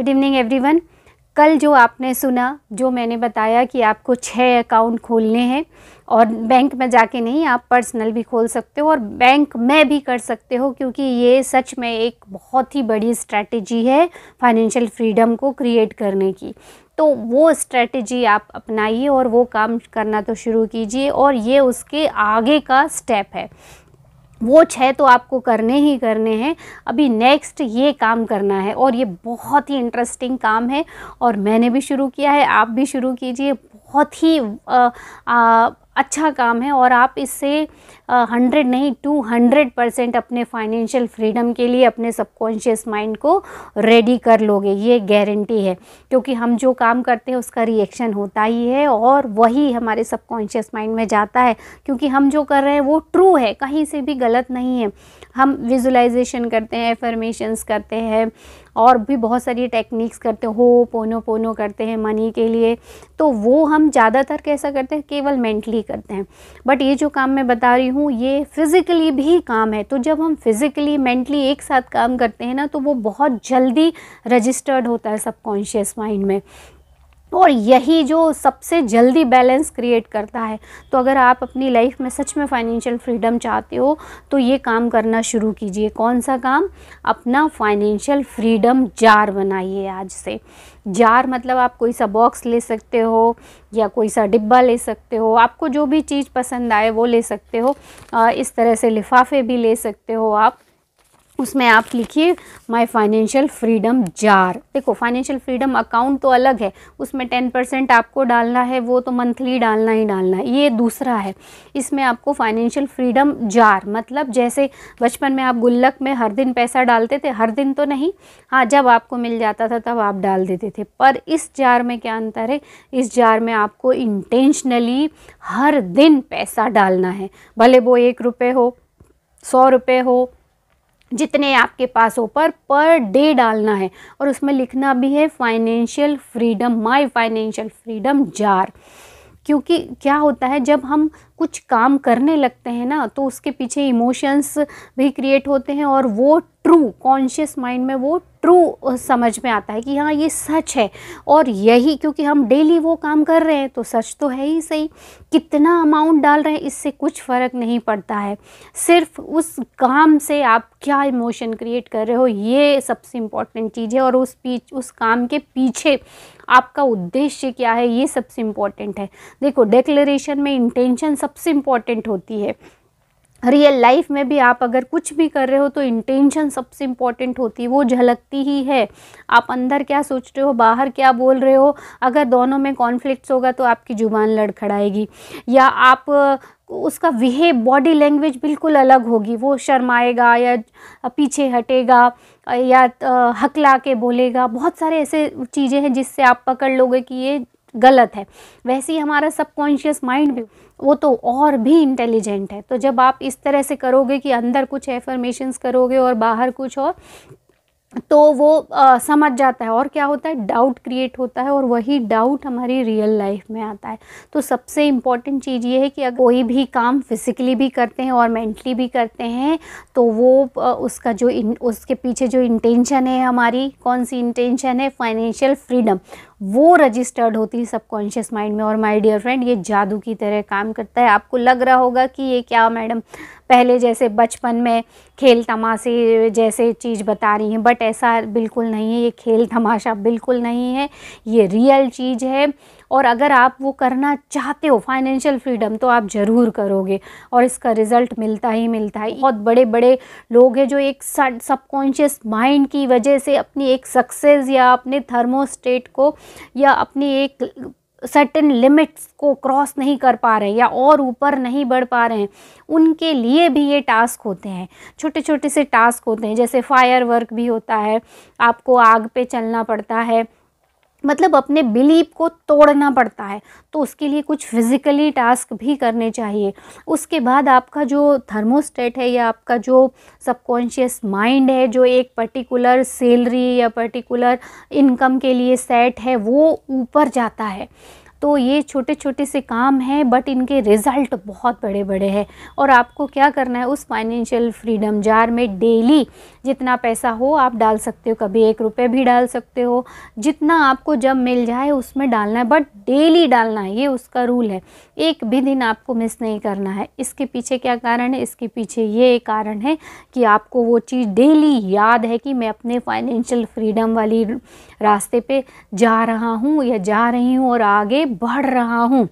good evening everyone कल जो आपने सुना जो मैंने बताया कि आपको छः अकाउंट खोलने हैं और बैंक में जाके नहीं आप पर्सनल भी खोल सकते हो और बैंक में भी कर सकते हो क्योंकि ये सच में एक बहुत ही बड़ी स्ट्रैटेजी है फाइनेंशियल फ्रीडम को क्रिएट करने की तो वो स्ट्रैटेजी आप अपनाइए और वो काम करना तो शुरू कीजिए और ये उसके आगे का स्टेप है वो छः तो आपको करने ही करने हैं अभी नेक्स्ट ये काम करना है और ये बहुत ही इंटरेस्टिंग काम है और मैंने भी शुरू किया है आप भी शुरू कीजिए बहुत ही आ, आ, अच्छा काम है और आप इससे हंड्रेड नहीं टू हंड्रेड परसेंट अपने फाइनेंशियल फ्रीडम के लिए अपने सबकॉन्शियस माइंड को रेडी कर लोगे ये गारंटी है क्योंकि हम जो काम करते हैं उसका रिएक्शन होता ही है और वही हमारे सबकॉन्शियस माइंड में जाता है क्योंकि हम जो कर रहे हैं वो ट्रू है कहीं से भी गलत नहीं है हम विजुलाइजेशन करते हैं एफर्मेशंस करते हैं और भी बहुत सारी टेक्निक्स करते हो पोनो पोनो करते हैं मनी के लिए तो वो हम ज़्यादातर कैसा करते हैं केवल मेंटली करते हैं बट ये जो काम मैं बता रही हूँ ये फिज़िकली भी काम है तो जब हम फिज़िकली मेंटली एक साथ काम करते हैं ना तो वो बहुत जल्दी रजिस्टर्ड होता है सबकॉन्शियस माइंड में और यही जो सबसे जल्दी बैलेंस क्रिएट करता है तो अगर आप अपनी लाइफ में सच में फाइनेंशियल फ्रीडम चाहते हो तो ये काम करना शुरू कीजिए कौन सा काम अपना फाइनेंशियल फ्रीडम जार बनाइए आज से जार मतलब आप कोई सा बॉक्स ले सकते हो या कोई सा डिब्बा ले सकते हो आपको जो भी चीज़ पसंद आए वो ले सकते हो इस तरह से लिफाफे भी ले सकते हो आप उसमें आप लिखिए माय फाइनेंशियल फ्रीडम जार देखो फाइनेंशियल फ्रीडम अकाउंट तो अलग है उसमें टेन परसेंट आपको डालना है वो तो मंथली डालना ही डालना है ये दूसरा है इसमें आपको फाइनेंशियल फ्रीडम जार मतलब जैसे बचपन में आप गुल्लक में हर दिन पैसा डालते थे हर दिन तो नहीं हाँ जब आपको मिल जाता था तब आप डाल देते थे पर इस जार में क्या अंतर है इस जार में आपको इंटेंशनली हर दिन पैसा डालना है भले वो एक रुपये हो सौ रुपये हो जितने आपके पास हो पर पर डे डालना है और उसमें लिखना भी है financial freedom my financial freedom jar क्योंकि क्या होता है जब हम कुछ काम करने लगते हैं ना तो उसके पीछे इमोशंस भी क्रिएट होते हैं और वो ट्रू कॉन्शियस माइंड में वो ट्रू समझ में आता है कि हाँ ये सच है और यही क्योंकि हम डेली वो काम कर रहे हैं तो सच तो है ही सही कितना अमाउंट डाल रहे हैं इससे कुछ फ़र्क नहीं पड़ता है सिर्फ उस काम से आप क्या इमोशन क्रिएट कर रहे हो ये सबसे इम्पॉर्टेंट चीज़ है और उस पीछ उस काम के पीछे आपका उद्देश्य क्या है ये सबसे इम्पॉर्टेंट है देखो डेक्लेरेशन में इंटेंशन सबसे इम्पॉर्टेंट होती है रियल लाइफ में भी आप अगर कुछ भी कर रहे हो तो इंटेंशन सबसे इम्पॉर्टेंट होती है वो झलकती ही है आप अंदर क्या सोच रहे हो बाहर क्या बोल रहे हो अगर दोनों में कॉन्फ्लिक्ट होगा तो आपकी ज़ुबान लड़खड़ाएगी या आप उसका विहेव बॉडी लैंग्वेज बिल्कुल अलग होगी वो शर्माएगा या पीछे हटेगा या हकला के बोलेगा बहुत सारे ऐसे चीज़ें हैं जिससे आप पकड़ लोगे कि ये गलत है वैसे ही हमारा सबकॉन्शियस माइंड भी वो तो और भी इंटेलिजेंट है तो जब आप इस तरह से करोगे कि अंदर कुछ एफर्मेशंस करोगे और बाहर कुछ और तो वो आ, समझ जाता है और क्या होता है डाउट क्रिएट होता है और वही डाउट हमारी रियल लाइफ में आता है तो सबसे इम्पॉर्टेंट चीज़ ये है कि अगर कोई भी काम फिज़िकली भी करते हैं और मेंटली भी करते हैं तो वो आ, उसका जो इन, उसके पीछे जो इंटेंशन है हमारी कौन सी इंटेंशन है फाइनेंशियल फ्रीडम वो रजिस्टर्ड होती है सबकॉन्शियस माइंड में और माय डियर फ्रेंड ये जादू की तरह काम करता है आपको लग रहा होगा कि ये क्या मैडम पहले जैसे बचपन में खेल तमाशे जैसे चीज़ बता रही हैं बट ऐसा बिल्कुल नहीं है ये खेल तमाशा बिल्कुल नहीं है ये रियल चीज़ है और अगर आप वो करना चाहते हो फाइनेंशियल फ्रीडम तो आप ज़रूर करोगे और इसका रिज़ल्ट मिलता ही मिलता है बहुत बड़े बड़े लोग हैं जो एक सबकॉन्शियस माइंड की वजह से अपनी एक सक्सेस या अपने थर्मोस्टेट को या अपनी एक सर्टेन लिमिट्स को क्रॉस नहीं कर पा रहे हैं या और ऊपर नहीं बढ़ पा रहे हैं उनके लिए भी ये टास्क होते हैं छोटे छोटे से टास्क होते हैं जैसे फायर वर्क भी होता है आपको आग पे चलना पड़ता है मतलब अपने बिलीव को तोड़ना पड़ता है तो उसके लिए कुछ फिज़िकली टास्क भी करने चाहिए उसके बाद आपका जो थर्मोस्टेट है या आपका जो सबकॉन्शियस माइंड है जो एक पर्टिकुलर सैलरी या पर्टिकुलर इनकम के लिए सेट है वो ऊपर जाता है तो ये छोटे छोटे से काम हैं बट इनके रिज़ल्ट बहुत बड़े बड़े हैं और आपको क्या करना है उस फाइनेंशियल फ्रीडम जार में डेली जितना पैसा हो आप डाल सकते हो कभी एक रुपये भी डाल सकते हो जितना आपको जब मिल जाए उसमें डालना है बट डेली डालना है ये उसका रूल है एक भी दिन आपको मिस नहीं करना है इसके पीछे क्या कारण है इसके पीछे ये कारण है कि आपको वो चीज़ डेली याद है कि मैं अपने फाइनेंशियल फ्रीडम वाली रास्ते पे जा रहा हूँ या जा रही हूँ और आगे बढ़ रहा हूँ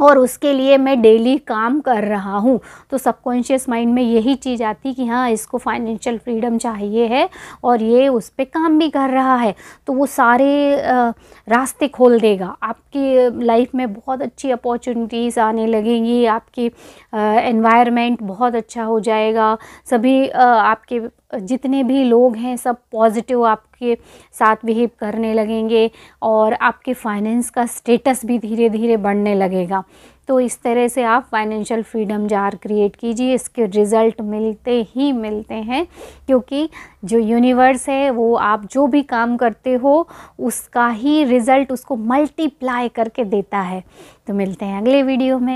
और उसके लिए मैं डेली काम कर रहा हूँ तो सबकॉन्शियस माइंड में यही चीज़ आती कि हाँ इसको फाइनेंशियल फ्रीडम चाहिए है और ये उस पर काम भी कर रहा है तो वो सारे रास्ते खोल देगा आपकी लाइफ में बहुत अच्छी अपॉर्चुनिटीज़ आने लगेंगी आपकी इन्वायरमेंट बहुत अच्छा हो जाएगा सभी आपके जितने भी लोग हैं सब पॉजिटिव आपके साथ बिहेव करने लगेंगे और आपके फाइनेंस का स्टेटस भी धीरे धीरे बढ़ने लगेगा तो इस तरह से आप फाइनेंशियल फ्रीडम जार क्रिएट कीजिए इसके रिज़ल्ट मिलते ही मिलते हैं क्योंकि जो यूनिवर्स है वो आप जो भी काम करते हो उसका ही रिज़ल्ट उसको मल्टीप्लाई करके देता है तो मिलते हैं अगले वीडियो में